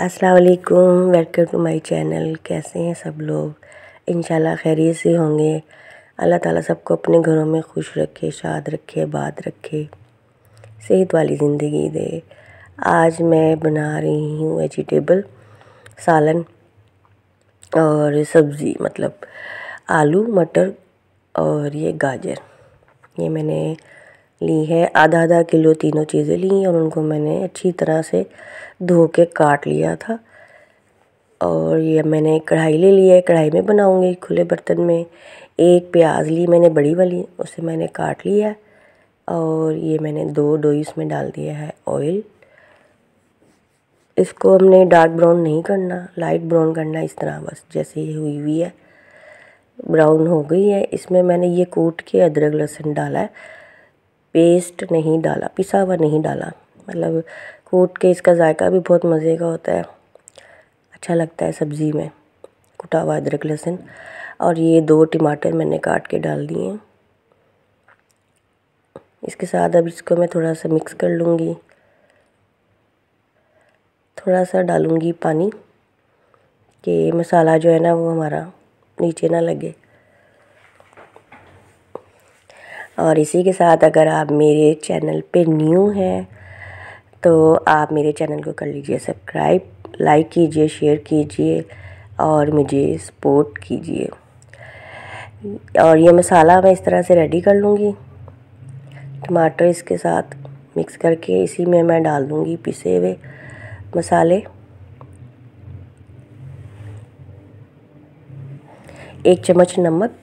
असलकुम welcome to my channel कैसे हैं सब लोग इन खैरियत से होंगे अल्लाह ताला सबको अपने घरों में खुश रखे शाद रखे बात रखे सेहत वाली ज़िंदगी दे आज मैं बना रही हूँ वेजिटेबल सालन और सब्ज़ी मतलब आलू मटर और ये गाजर ये मैंने ली है आधा आधा किलो तीनों चीज़ें ली और उनको मैंने अच्छी तरह से धो के काट लिया था और ये मैंने कढ़ाई ले ली है कढ़ाई में बनाऊंगी खुले बर्तन में एक प्याज ली मैंने बड़ी वाली उसे मैंने काट लिया और ये मैंने दो डोई उसमें डाल दिया है ऑयल इसको हमने डार्क ब्राउन नहीं करना लाइट ब्राउन करना इस तरह बस जैसे ये हुई हुई है ब्राउन हो गई है इसमें मैंने ये कूट के अदरक लहसुन डाला है पेस्ट नहीं डाला पिसा हुआ नहीं डाला मतलब कूट के इसका जायका भी बहुत मज़े का होता है अच्छा लगता है सब्ज़ी में कुटा हुआ अदरक लहसुन और ये दो टमाटर मैंने काट के डाल दिए इसके साथ अब इसको मैं थोड़ा सा मिक्स कर लूँगी थोड़ा सा डालूँगी पानी कि मसाला जो है ना वो हमारा नीचे ना लगे और इसी के साथ अगर आप मेरे चैनल पे न्यू हैं तो आप मेरे चैनल को कर लीजिए सब्सक्राइब लाइक कीजिए शेयर कीजिए और मुझे सपोर्ट कीजिए और ये मसाला मैं इस तरह से रेडी कर लूँगी टमाटर इसके साथ मिक्स करके इसी में मैं डाल दूँगी पिसे हुए मसाले एक चम्मच नमक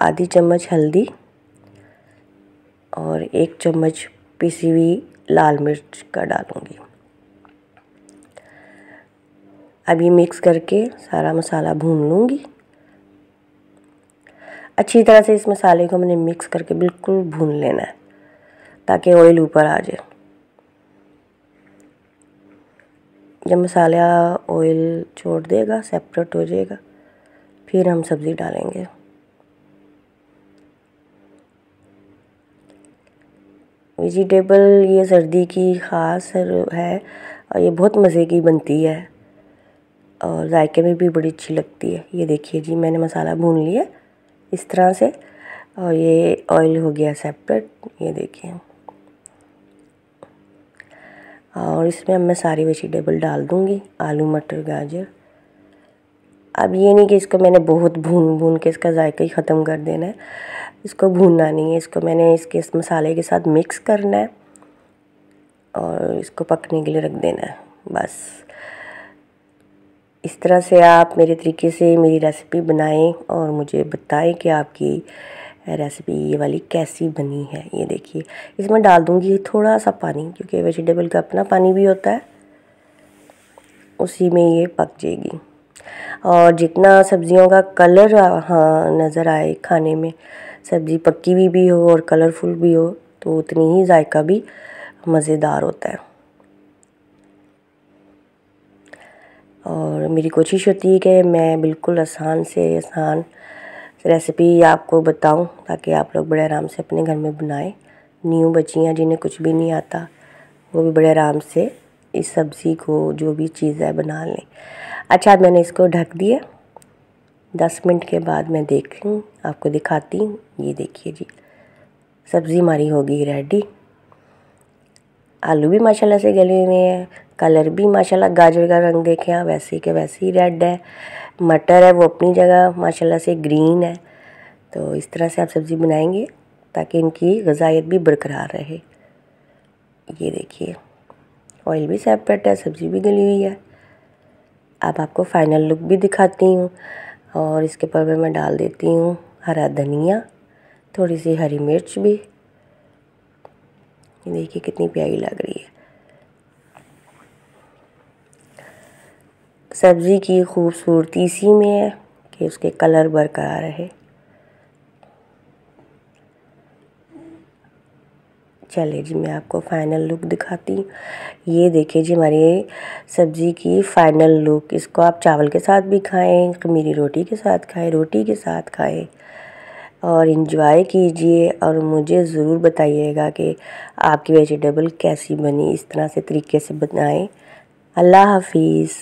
आधी चम्मच हल्दी और एक चम्मच पीसी हुई लाल मिर्च का डालूंगी अब ये मिक्स करके सारा मसाला भून लूँगी अच्छी तरह से इस मसाले को मैंने मिक्स करके बिल्कुल भून लेना है ताकि ऑयल ऊपर आ जाए जब मसाला ऑयल छोड़ देगा सेपरेट हो जाएगा फिर हम सब्ज़ी डालेंगे वेजिटेबल ये सर्दी की ख़ास है और ये बहुत मज़े की बनती है और जायके में भी बड़ी अच्छी लगती है ये देखिए जी मैंने मसाला भून लिया इस तरह से और ये ऑयल हो गया सेपरेट ये देखिए और इसमें अब मैं सारी वेजिटेबल डाल दूँगी आलू मटर गाजर अब ये नहीं कि इसको मैंने बहुत भून भून के इसका जायका ही ख़त्म कर देना है इसको भूनना नहीं है इसको मैंने इसके इस मसाले के साथ मिक्स करना है और इसको पकने के लिए रख देना है बस इस तरह से आप मेरे तरीके से मेरी रेसिपी बनाएं और मुझे बताएं कि आपकी रेसिपी ये वाली कैसी बनी है ये देखिए इसमें डाल दूँगी थोड़ा सा पानी क्योंकि वेजिटेबल का अपना पानी भी होता है उसी में ये पक जाएगी और जितना सब्जियों का कलर हाँ नज़र आए खाने में सब्जी पक्की हुई भी हो और कलरफुल भी हो तो उतनी ही जायका भी मज़ेदार होता है और मेरी कोशिश होती है कि मैं बिल्कुल आसान से आसान रेसिपी आपको बताऊं ताकि आप लोग बड़े आराम से अपने घर में बनाएं न्यू बच्चियाँ जिन्हें कुछ भी नहीं आता वो भी बड़े आराम से इस सब्ज़ी को जो भी चीज़ है बना लें अच्छा मैंने इसको ढक दिया दस मिनट के बाद मैं देख आपको दिखाती हूँ ये देखिए जी सब्ज़ी हमारी होगी रेडी आलू भी माशाल्लाह से गले हुए हैं कलर भी माशाल्लाह गाजर का रंग देखें आप वैसे के वैसे ही रेड है मटर है वो अपनी जगह माशाल्लाह से ग्रीन है तो इस तरह से आप सब्ज़ी बनाएंगे ताकि इनकी गज़ाइत भी बरकरार रहे ये देखिए ऑयल भी सेपरेट है सब्ज़ी भी गली हुई है अब आपको फाइनल लुक भी दिखाती हूँ और इसके ऊपर में मैं डाल देती हूँ हरा धनिया थोड़ी सी हरी मिर्च भी देखिए कितनी प्यारी लग रही है सब्ज़ी की खूबसूरती इसी में है कि उसके कलर बरकरार रहे चलिए जी मैं आपको फाइनल लुक दिखाती हूँ ये देखिए जी हमारी सब्ज़ी की फ़ाइनल लुक इसको आप चावल के साथ भी खाएं खमीरी रोटी के साथ खाएं रोटी के साथ खाएं और इन्जॉय कीजिए और मुझे ज़रूर बताइएगा कि आपकी वेजिटेबल कैसी बनी इस तरह से तरीके से बनाएं अल्लाह हाफिज़